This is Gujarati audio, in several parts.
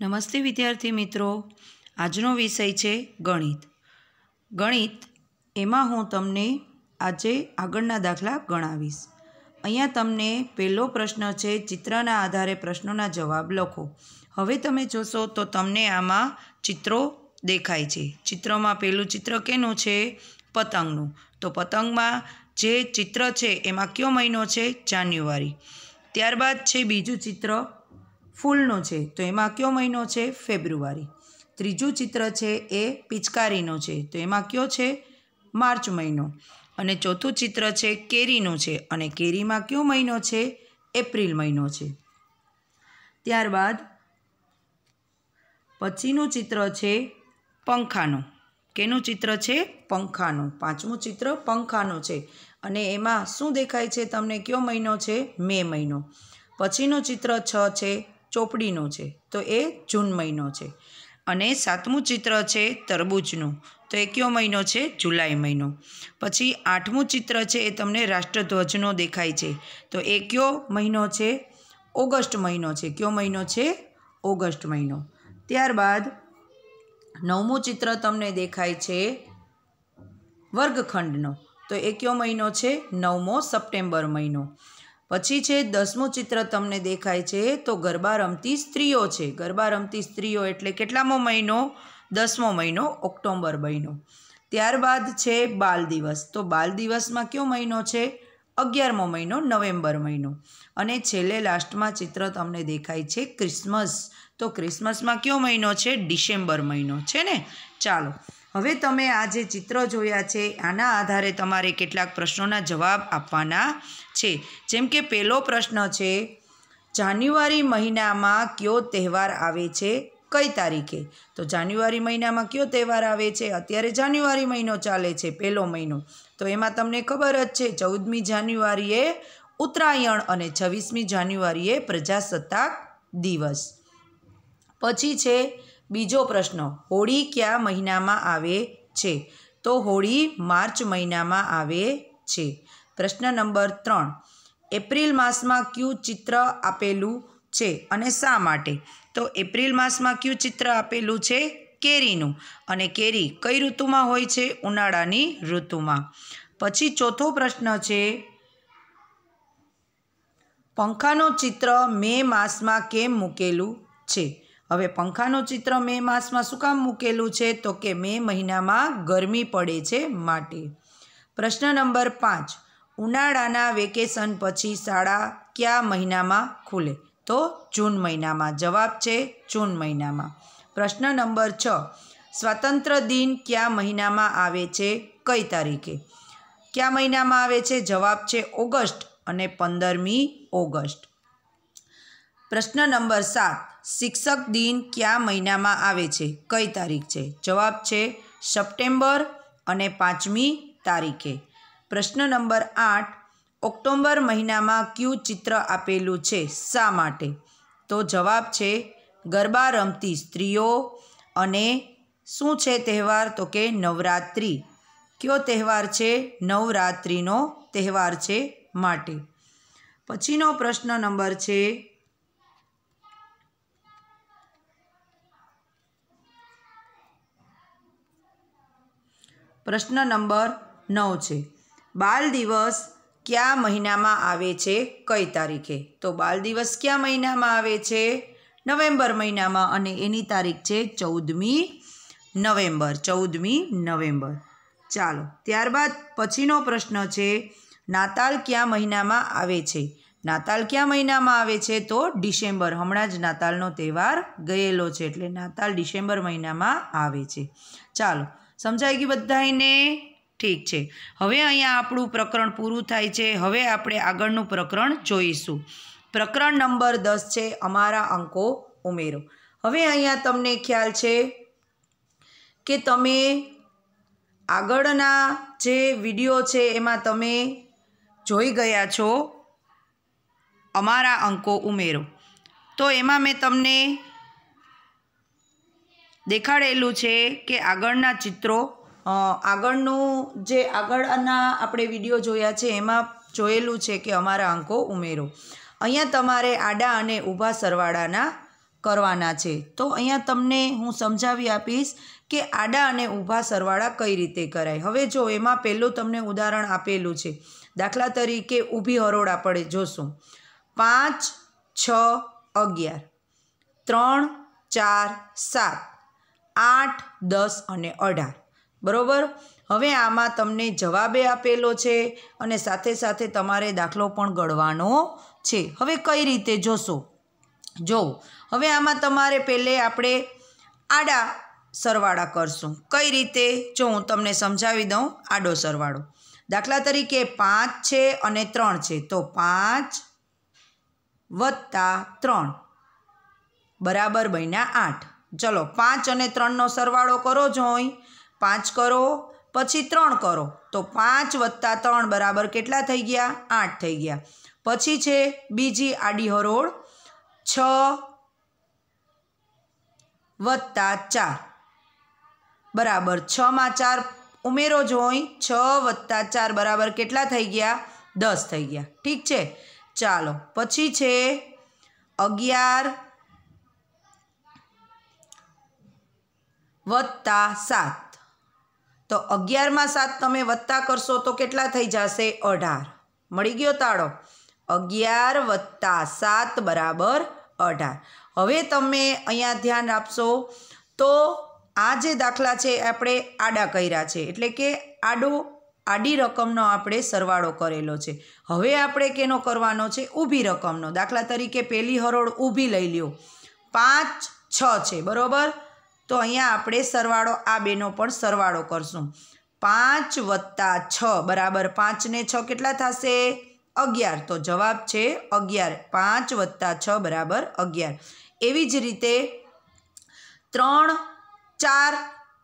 નમસ્તે વિદ્યાર્થી મિત્રો આજનો વિષય છે ગણિત ગણિત એમાં હું તમને આજે આગળના દાખલા ગણાવીશ અહીંયા તમને પહેલો પ્રશ્ન છે ચિત્રના આધારે પ્રશ્નોના જવાબ લખો હવે તમે જોશો તો તમને આમાં ચિત્રો દેખાય છે ચિત્રમાં પહેલું ચિત્ર કેનું છે પતંગનું તો પતંગમાં જે ચિત્ર છે એમાં કયો મહિનો છે જાન્યુઆરી ત્યારબાદ છે બીજું ચિત્ર ફૂલનો છે તો એમાં કયો મહિનો છે ફેબ્રુઆરી ત્રીજું ચિત્ર છે એ પિચકારીનું છે તો એમાં કયો છે માર્ચ મહિનો અને ચોથું ચિત્ર છે કેરીનું છે અને કેરીમાં કયો મહિનો છે એપ્રિલ મહિનો છે ત્યારબાદ પછીનું ચિત્ર છે પંખાનું કેનું ચિત્ર છે પંખાનું પાંચમું ચિત્ર પંખાનું છે અને એમાં શું દેખાય છે તમને કયો મહિનો છે મે મહિનો પછીનું ચિત્ર છ છે ચોપડીનો છે તો એ જૂન મહિનો છે અને સાતમું ચિત્ર છે તરબૂચનું તો એ કયો મહિનો છે જુલાઈ મહિનો પછી આઠમું ચિત્ર છે એ તમને રાષ્ટ્રધ્વજનો દેખાય છે તો એ કયો મહિનો છે ઓગસ્ટ મહિનો છે કયો મહિનો છે ઓગસ્ટ મહિનો ત્યારબાદ નવમું ચિત્ર તમને દેખાય છે વર્ગખંડનો તો એ કયો મહિનો છે નવમો સપ્ટેમ્બર મહિનો પછી છે દસમું ચિત્ર તમને દેખાય છે તો ગરબા રમતી સ્ત્રીઓ છે ગરબા રમતી સ્ત્રીઓ એટલે કેટલામો મહિનો દસમો મહિનો ઓક્ટોમ્બર મહિનો ત્યારબાદ છે બાલ દિવસ તો બાલ દિવસમાં કયો મહિનો છે અગિયારમો મહિનો નવેમ્બર મહિનો અને છેલ્લે લાસ્ટમાં ચિત્ર તમને દેખાય છે ક્રિસમસ તો ક્રિસમસમાં કયો મહિનો છે ડિસેમ્બર મહિનો છે ને ચાલો હવે તમે આ જે ચિત્ર જોયા છે આના આધારે તમારે કેટલાક પ્રશ્નોના જવાબ આપવાના છે જેમ કે પહેલો પ્રશ્ન છે જાન્યુઆરી મહિનામાં કયો તહેવાર આવે છે કઈ તારીખે તો જાન્યુઆરી મહિનામાં કયો તહેવાર આવે છે અત્યારે જાન્યુઆરી મહિનો ચાલે છે પહેલો મહિનો તો એમાં તમને ખબર જ છે ચૌદમી જાન્યુઆરીએ ઉત્તરાયણ અને છવ્વીસમી જાન્યુઆરીએ પ્રજાસત્તાક દિવસ પછી છે બીજો પ્રશ્ન હોળી કયા મહિનામાં આવે છે તો હોળી માર્ચ મહિનામાં આવે છે પ્રશ્ન નંબર ત્રણ એપ્રિલ માસમાં કયું ચિત્ર આપેલું છે અને શા માટે તો એપ્રિલ માસમાં કયું ચિત્ર આપેલું છે કેરીનું અને કેરી કઈ ઋતુમાં હોય છે ઉનાળાની ઋતુમાં પછી ચોથો પ્રશ્ન છે પંખાનું ચિત્ર મે માસમાં કેમ મૂકેલું છે હવે પંખાનું ચિત્ર મે માસમાં શું કામ મૂકેલું છે તો કે મે મહિનામાં ગરમી પડે છે માટે પ્રશ્ન નંબર પાંચ ઉનાળાના વેકેશન પછી શાળા કયા મહિનામાં ખુલે તો જૂન મહિનામાં જવાબ છે જૂન મહિનામાં પ્રશ્ન નંબર છ સ્વાતંત્ર્ય દિન કયા મહિનામાં આવે છે કઈ તારીખે કયા મહિનામાં આવે છે જવાબ છે ઓગસ્ટ અને પંદરમી ઓગસ્ટ પ્રશ્ન નંબર સાત શિક્ષક દિન કયા મહિનામાં આવે છે કઈ તારીખ છે જવાબ છે સપ્ટેમ્બર અને પાંચમી તારીખે પ્રશ્ન નંબર આઠ ઓક્ટોબર મહિનામાં કયું ચિત્ર આપેલું છે શા માટે તો જવાબ છે ગરબા રમતી સ્ત્રીઓ અને શું છે તહેવાર તો કે નવરાત્રિ કયો તહેવાર છે નવરાત્રિનો તહેવાર છે માટે પછીનો પ્રશ્ન નંબર છે પ્રશ્ન નંબર નવ છે બાલ દિવસ કયા મહિનામાં આવે છે કઈ તારીખે તો બાલ દિવસ કયા મહિનામાં આવે છે નવેમ્બર મહિનામાં અને એની તારીખ છે ચૌદમી નવેમ્બર ચૌદમી નવેમ્બર ચાલો ત્યારબાદ પછીનો પ્રશ્ન છે નાતાલ કયા મહિનામાં આવે છે નાતાલ કયા મહિનામાં આવે છે તો ડિસેમ્બર હમણાં જ નાતાલનો તહેવાર ગયેલો છે એટલે નાતાલ ડિસેમ્બર મહિનામાં આવે છે ચાલો સમજાઈ ગયું બધાને ઠીક છે હવે અહીંયા આપણું પ્રકરણ પૂરું થાય છે હવે આપણે આગળનું પ્રકરણ જોઈશું પ્રકરણ નંબર દસ છે અમારા અંકો ઉમેરો હવે અહીંયા તમને ખ્યાલ છે કે તમે આગળના જે વિડીયો છે એમાં તમે જોઈ ગયા છો અમારા અંકો ઉમેરો તો એમાં મેં તમને દેખાડેલું છે કે આગળના ચિત્રો આગળનું જે આગળના આપણે વિડીયો જોયા છે એમાં જોયેલું છે કે અમારા અંકો ઉમેરો અહીંયા તમારે આડા અને ઊભા સરવાળાના કરવાના છે તો અહીંયા તમને હું સમજાવી આપીશ કે આડા અને ઊભા સરવાળા કઈ રીતે કરાય હવે જો એમાં પહેલું તમને ઉદાહરણ આપેલું છે દાખલા તરીકે ઊભી હરોળ આપણે જોશું પાંચ છ અગિયાર ત્રણ ચાર સાત આઠ દસ અને અઢાર બરાબર હવે આમાં તમને જવાબે આપેલો છે અને સાથે સાથે તમારે દાખલો પણ ગણવાનો છે હવે કઈ રીતે જોશો જો હવે આમાં તમારે પહેલે આપણે આડા સરવાળા કરશું કઈ રીતે જો હું તમને સમજાવી દઉં આડો સરવાળો દાખલા તરીકે પાંચ છે અને ત્રણ છે તો પાંચ વત્તા ત્રણ બરાબર બન્યા આઠ ચલો પાંચ અને ત્રણનો સરવાળો કરો જોઈ પાંચ કરો પછી ત્રણ કરો તો પાંચ વત્તા ત્રણ બરાબર કેટલા થઈ ગયા આઠ થઈ ગયા પછી છે બીજી આડી હરોળ છ વત્તા ચાર બરાબર છમાં ચાર ઉમેરો જોઈ છ વત્તા ચાર બરાબર કેટલા થઈ ગયા દસ થઈ ગયા ઠીક છે ચાલો પછી છે અગિયાર વત્તા સાત તો અગિયારમાં સાત તમે વત્તા કરશો તો કેટલા થઈ જશે અઢાર મળી ગયો તાળો અગિયાર વત્તા સાત બરાબર અઢાર હવે તમે અહીંયા ધ્યાન આપશો તો આ જે દાખલા છે આપણે આડા કર્યા છે એટલે કે આડો આડી રકમનો આપણે સરવાળો કરેલો છે હવે આપણે કેનો કરવાનો છે ઊભી રકમનો દાખલા તરીકે પેલી હરોળ ઊભી લઈ લ્યો પાંચ છ છે બરાબર તો અહીંયા આપણે સરવાળો આ બેનો પણ સરવાળો કરશું પાંચ વત્તા છ બરાબર પાંચને છ કેટલા થશે અગિયાર તો જવાબ છે અગિયાર પાંચ વત્તા છ બરાબર અગિયાર એવી જ રીતે ત્રણ ચાર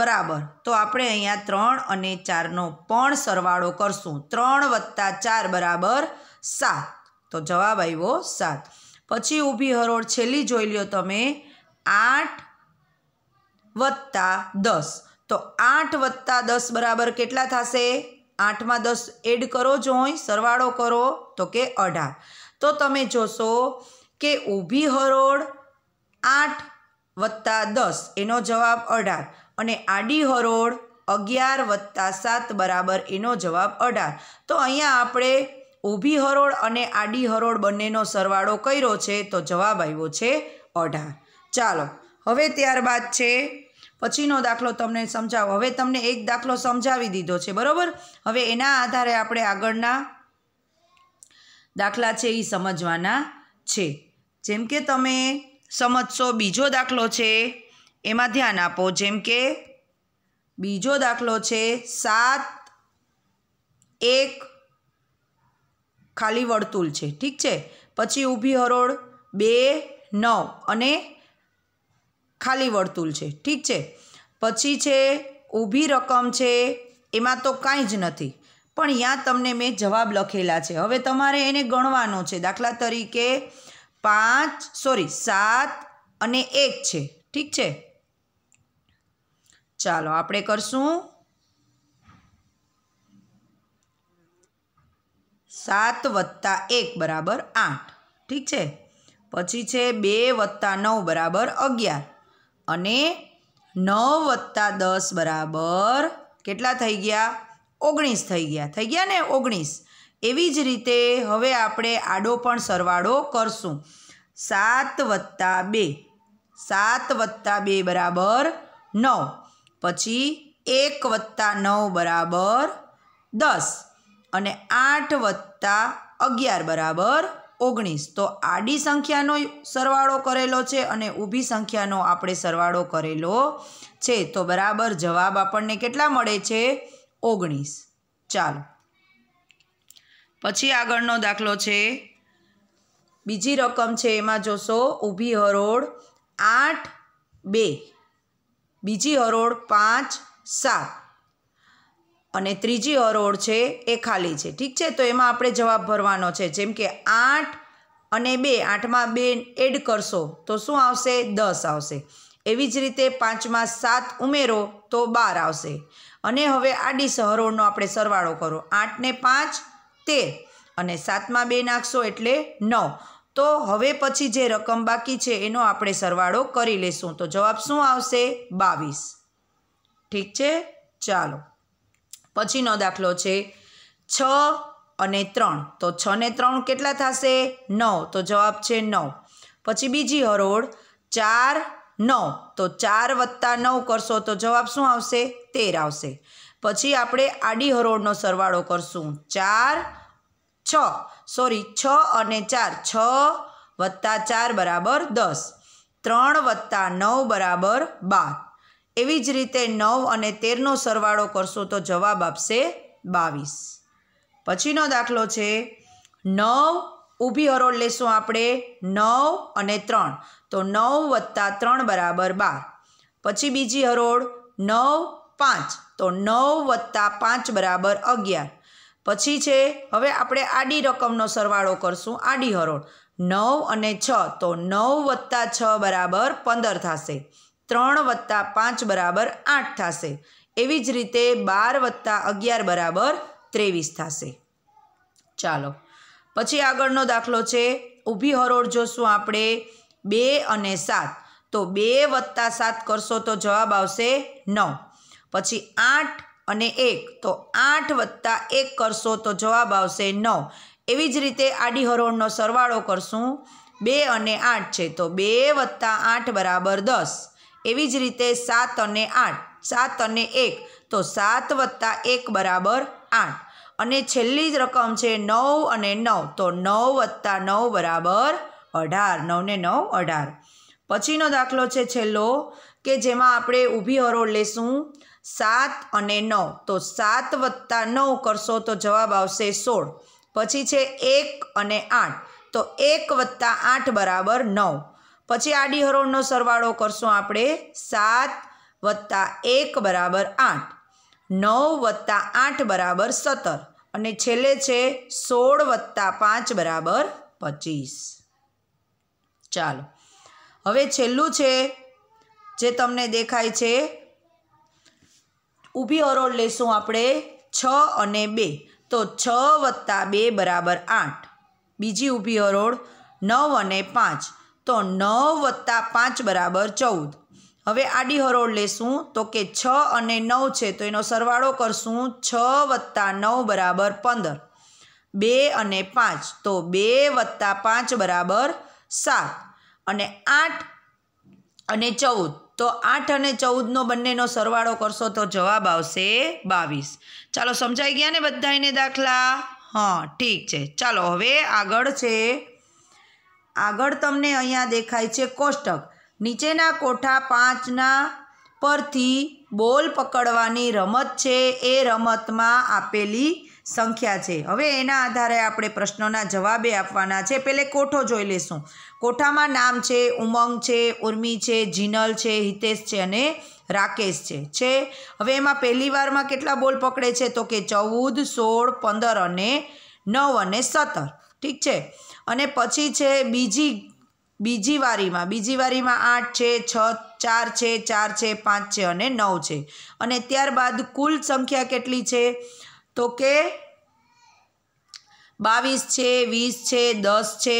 બરાબર તો આપણે અહીંયા ત્રણ અને ચારનો પણ સરવાળો કરશું ત્રણ વત્તા ચાર બરાબર સાત તો જવાબ આવ્યો સાત પછી ઊભી હરોળ છેલ્લી જોઈ લ્યો તમે આઠ વત્તા દસ તો આઠ વત્તા દસ બરાબર કેટલા થશે આઠમાં દસ એડ કરો જોઈ સરવાળો કરો તો કે અઢાર તો તમે જોશો કે ઊભી હરોળ આઠ વત્તા દસ એનો જવાબ અઢાર અને આડી હરોળ અગિયાર વત્તા સાત બરાબર એનો જવાબ અઢાર તો અહીંયા આપણે ઊભી હરોળ અને આડી હરોળ બંનેનો સરવાળો કર્યો છે તો જવાબ આવ્યો છે અઢાર ચાલો હવે ત્યારબાદ છે પછીનો દાખલો તમને સમજાવો હવે તમને એક દાખલો સમજાવી દીધો છે બરાબર હવે એના આધારે આપણે આગળના દાખલા છે એ સમજવાના છે જેમ કે તમે સમજશો બીજો દાખલો છે એમાં ધ્યાન આપો જેમ કે બીજો દાખલો છે સાત એક ખાલી વર્તુળ છે ઠીક છે પછી ઊભી હરોળ બે નવ અને ખાલી વર્તુળ છે ઠીક છે પછી છે ઊભી રકમ છે એમાં તો કાંઈ જ નથી પણ યા તમને મેં જવાબ લખેલા છે હવે તમારે એને ગણવાનો છે દાખલા તરીકે પાંચ સોરી સાત અને એક છે ઠીક છે ચાલો આપણે કરશું સાત વત્તા એક બરાબર આઠ ઠીક છે પછી છે બે વત્તા નવ બરાબર અગિયાર અને નવ વત્તા દસ બરાબર કેટલા થઈ ગયા ઓગણીસ થઈ ગયા થઈ ગયા ને ઓગણીસ એવી જ રીતે હવે આપણે આડો પણ સરવાળો કરશું સાત વત્તા બે સાત વત્તા બે બરાબર નવ પછી એક વત્તા નવ બરાબર દસ અને આઠ વત્તા અગિયાર બરાબર ઓગણીસ તો આડી સંખ્યાનો સરવાળો કરેલો છે અને ઊભી સંખ્યાનો આપણે સરવાળો કરેલો છે તો બરાબર જવાબ આપણને કેટલા મળે છે ઓગણીસ ચાલો પછી આગળનો દાખલો છે બીજી રકમ છે એમાં જોશો ઊભી હરોળ આઠ બે બીજી હરોળ પાંચ સાત અને ત્રીજી અરોડ છે એ ખાલી છે ઠીક છે તો એમાં આપણે જવાબ ભરવાનો છે જેમ કે આઠ અને બે આઠમાં બે એડ કરશો તો શું આવશે દસ આવશે એવી જ રીતે પાંચમાં સાત ઉમેરો તો બાર આવશે અને હવે આડી હરોળનો આપણે સરવાળો કરો આઠને પાંચ તેર અને સાતમાં બે નાખશો એટલે નવ તો હવે પછી જે રકમ બાકી છે એનો આપણે સરવાળો કરી લેશું તો જવાબ શું આવશે બાવીસ ઠીક છે ચાલો પછીનો દાખલો છે છ અને ત્રણ તો છ ને ત્રણ કેટલા થશે નવ તો જવાબ છે નવ પછી બીજી હરોળ ચાર નવ તો ચાર વત્તા નવ કરશો તો જવાબ શું આવશે તેર આવશે પછી આપણે આડી હરોળનો સરવાળો કરશું ચાર છ સોરી છ અને ચાર છ વત્તા ચાર બરાબર દસ ત્રણ વત્તા નવ બરાબર બાર એવી જ રીતે નવ અને તેરનો સરવાળો કરશો તો જવાબ આપશે બાવીસ પછીનો દાખલો છે નવ ઊભી હરોળ લેશું આપણે નવ અને ત્રણ તો નવ વત્તા ત્રણ બરાબર બાર પછી બીજી હરોળ નવ પાંચ તો નવ વત્તા પાંચ બરાબર અગિયાર પછી છે હવે આપણે આડી રકમનો સરવાળો કરશું આડી હરોળ નવ અને છ તો નવ વત્તા છ બરાબર પંદર થશે ત્રણ વત્તા પાંચ બરાબર આઠ થશે એવી જ રીતે બાર વત્તા અગિયાર બરાબર ત્રેવીસ થશે ચાલો પછી આગળનો દાખલો છે ઊભી હરોળ જોશું આપણે બે અને સાત તો બે વત્તા સાત કરશો તો જવાબ આવશે નવ પછી આઠ અને એક તો આઠ વત્તા એક કરશો તો જવાબ આવશે નવ એવી જ રીતે આડી હરોળનો સરવાળો કરશું બે અને આઠ છે તો બે વત્તા આઠ બરાબર દસ એવી જ રીતે સાત અને આઠ સાત અને એક તો સાત વત્તા એક બરાબર આઠ અને છેલ્લી જ રકમ છે નવ અને નવ તો નવ વત્તા નવ બરાબર અઢાર નવને નવ અઢાર પછીનો દાખલો છે છેલ્લો કે જેમાં આપણે ઊભી હરોળ લેશું સાત અને નવ તો સાત વત્તા નવ કરશો તો જવાબ આવશે સોળ પછી છે એક અને આઠ તો એક વત્તા આઠ બરાબર નવ પછી આડી હરોળનો સરવાળો કરશું આપણે સાત વત્તા એક બરાબર આઠ નવ વત્તા આઠ બરાબર સત્તર અને છેલ્લે છે સોળ વત્તા પાંચ બરાબર પચીસ ચાલો હવે છેલ્લું છે જે તમને દેખાય છે ઊભી હરોળ લેશું આપણે છ અને બે તો છ વત્તા બે બરાબર આઠ બીજી ઊભી હરોળ નવ અને પાંચ તો નવ વત્તા પાંચ બરાબર ચૌદ હવે આડી હરોળ લેશું તો કે છ અને નવ છે તો એનો સરવાળો કરશું છ વત્તા નવ બરાબર પંદર બે અને પાંચ તો બે વત્તા પાંચ બરાબર સાત અને આઠ અને ચૌદ તો આઠ અને ચૌદનો બંનેનો સરવાળો કરશો તો જવાબ આવશે બાવીસ ચાલો સમજાઈ ગયા ને બધાને દાખલા હા ઠીક છે ચાલો હવે આગળ છે આગળ તમને અહીંયા દેખાય છે કોષ્ટક નીચેના કોઠા પાંચના પરથી બોલ પકડવાની રમત છે એ રમતમાં આપેલી સંખ્યા છે હવે એના આધારે આપણે પ્રશ્નોના જવાબે આપવાના છે પહેલે કોઠો જોઈ લેશું કોઠામાં નામ છે ઉમંગ છે ઉર્મી છે જીનલ છે હિતેશ છે અને રાકેશ છે છે હવે એમાં પહેલી વારમાં કેટલા બોલ પકડે છે તો કે ચૌદ સોળ પંદર અને નવ અને સત્તર ઠીક છે અને પછી છે બીજી બીજી વારીમાં બીજી વારીમાં આઠ છે છ ચાર છે ચાર છે પાંચ છે અને નવ છે અને ત્યારબાદ કુલ સંખ્યા કેટલી છે તો કે બાવીસ છે વીસ છે દસ છે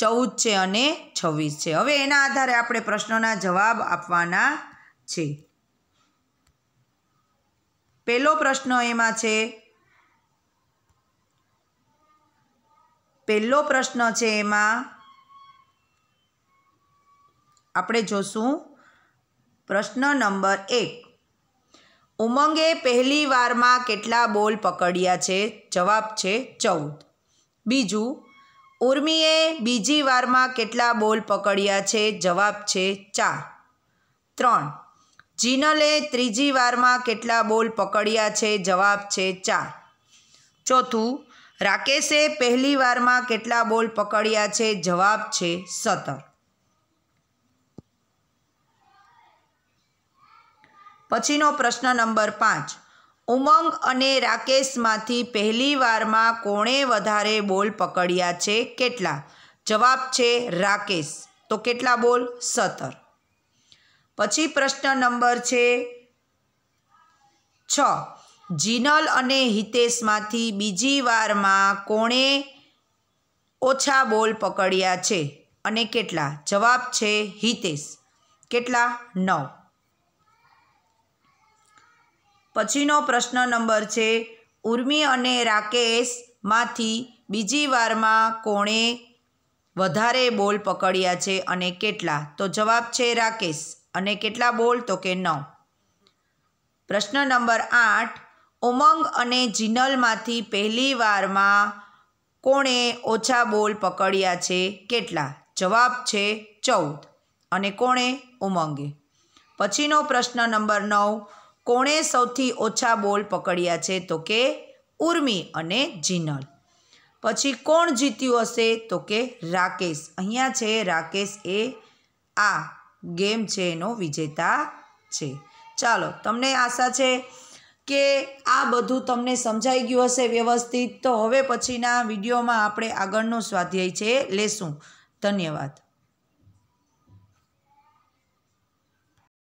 ચૌદ છે અને છવ્વીસ છે હવે એના આધારે આપણે પ્રશ્નોના જવાબ આપવાના છે પહેલો પ્રશ્ન એમાં છે પહેલો પ્રશ્ન છે એમાં આપણે જોશું પ્રશ્ન નંબર એક ઉમંગે પહેલી વારમાં કેટલા બોલ પકડ્યા છે જવાબ છે ચૌદ બીજું ઉર્મીએ બીજી વારમાં કેટલા બોલ પકડ્યા છે જવાબ છે ચાર ત્રણ જીનલે ત્રીજી વારમાં કેટલા બોલ પકડ્યા છે જવાબ છે ચાર ચોથું રાકેશે પહેલી વારમાં કેટલા બોલ પકડ્યા છે જવાબ છે સત્તર પછીનો પ્રશ્ન નંબર પાંચ ઉમંગ અને રાકેશમાંથી પહેલી વારમાં કોણે વધારે બોલ પકડ્યા છે કેટલા જવાબ છે રાકેશ તો કેટલા બોલ સત્તર પછી પ્રશ્ન નંબર છે છ જિનલ અને હિતેશમાંથી બીજી વારમાં કોણે ઓછા બોલ પકડ્યા છે અને કેટલા જવાબ છે હિતેશ કેટલા નવ પછીનો પ્રશ્ન નંબર છે ઉર્મી અને રાકેશમાંથી બીજી વારમાં કોણે વધારે બોલ પકડ્યા છે અને કેટલા તો જવાબ છે રાકેશ અને કેટલા બોલ તો કે નવ પ્રશ્ન નંબર આઠ ઉમંગ અને જિનલમાંથી પહેલી વારમાં કોણે ઓછા બોલ પકડ્યા છે કેટલા જવાબ છે ચૌદ અને કોણે ઉમંગે પછીનો પ્રશ્ન નંબર નવ કોણે સૌથી ઓછા બોલ પકડ્યા છે તો કે ઉર્મી અને જિનલ પછી કોણ જીત્યું હશે તો કે રાકેશ અહીંયા છે રાકેશ એ આ ગેમ છે એનો વિજેતા છે ચાલો તમને આશા છે કે આ બધું તમને સમજાઈ ગયું હશે વ્યવસ્થિત તો હવે પછીના વિડીયોમાં આપણે આગળનો સ્વાધ્યાય છે લેશું ધન્યવાદ